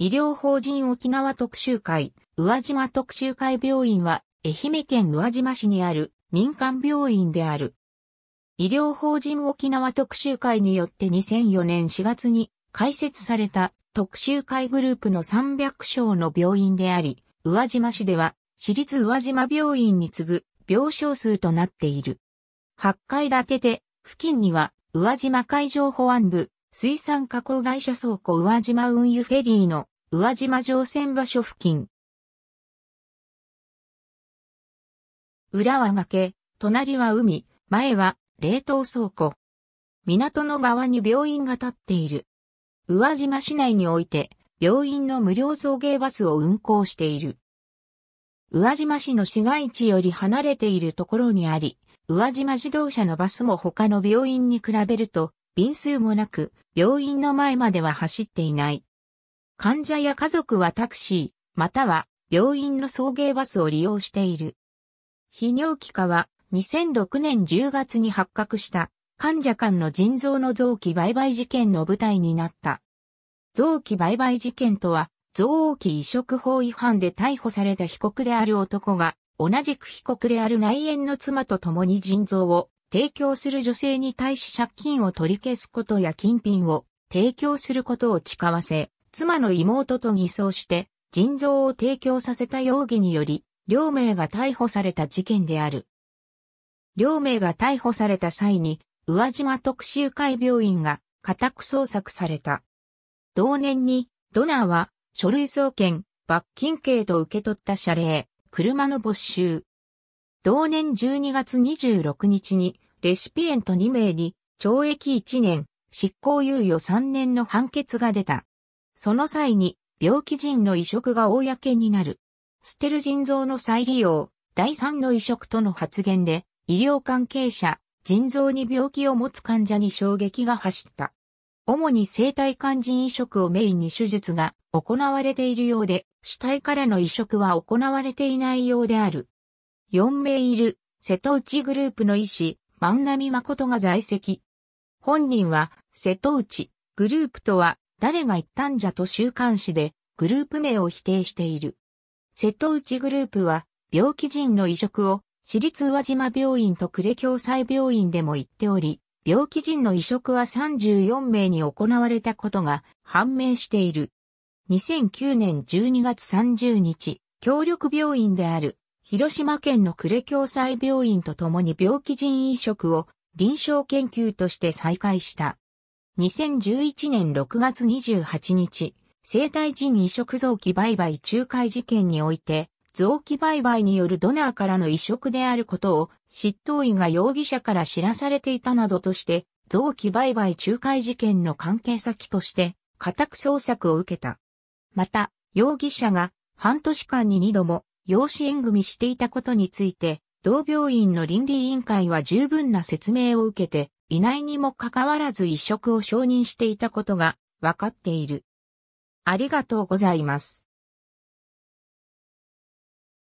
医療法人沖縄特集会、宇和島特集会病院は、愛媛県宇和島市にある民間病院である。医療法人沖縄特集会によって2004年4月に開設された特集会グループの300床の病院であり、宇和島市では市立宇和島病院に次ぐ病床数となっている。8階建てで、付近には宇和島海上保安部、水産加工会社倉庫宇和島運輸フェリーの宇和島乗船場所付近。裏は崖、隣は海、前は冷凍倉庫。港の側に病院が建っている。宇和島市内において、病院の無料送迎バスを運行している。宇和島市の市街地より離れているところにあり、宇和島自動車のバスも他の病院に比べると便数もなく、病院の前までは走っていない。患者や家族はタクシー、または病院の送迎バスを利用している。泌尿器科は2006年10月に発覚した患者間の腎臓の臓器売買事件の舞台になった。臓器売買事件とは、臓器移植法違反で逮捕された被告である男が、同じく被告である内縁の妻と共に腎臓を提供する女性に対し借金を取り消すことや金品を提供することを誓わせ、妻の妹と偽装して、腎臓を提供させた容疑により、両名が逮捕された事件である。両名が逮捕された際に、宇和島特集会病院が家宅捜索された。同年に、ドナーは書類送検、罰金刑と受け取った謝礼、車の没収、同年12月26日に、レシピエント2名に、懲役1年、執行猶予3年の判決が出た。その際に、病気人の移植が公になる。捨てる腎臓の再利用、第3の移植との発言で、医療関係者、腎臓に病気を持つ患者に衝撃が走った。主に生体肝腎移植をメインに手術が行われているようで、死体からの移植は行われていないようである。4名いる、瀬戸内グループの医師、万波誠が在籍。本人は、瀬戸内、グループとは、誰が言ったんじゃと週刊誌で、グループ名を否定している。瀬戸内グループは、病気人の移植を、私立宇和島病院と呉共済病院でも言っており、病気人の移植は34名に行われたことが判明している。2009年12月30日、協力病院である広島県の呉共済病院と共に病気人移植を臨床研究として再開した。2011年6月28日、生体人移植臓器売買仲介事件において、臓器売買によるドナーからの移植であることを執刀医が容疑者から知らされていたなどとして、臓器売買仲介事件の関係先として、家宅捜索を受けた。また、容疑者が半年間に2度も養子縁組していたことについて、同病院の倫理委員会は十分な説明を受けていないにもかかわらず移植を承認していたことがわかっている。ありがとうございます。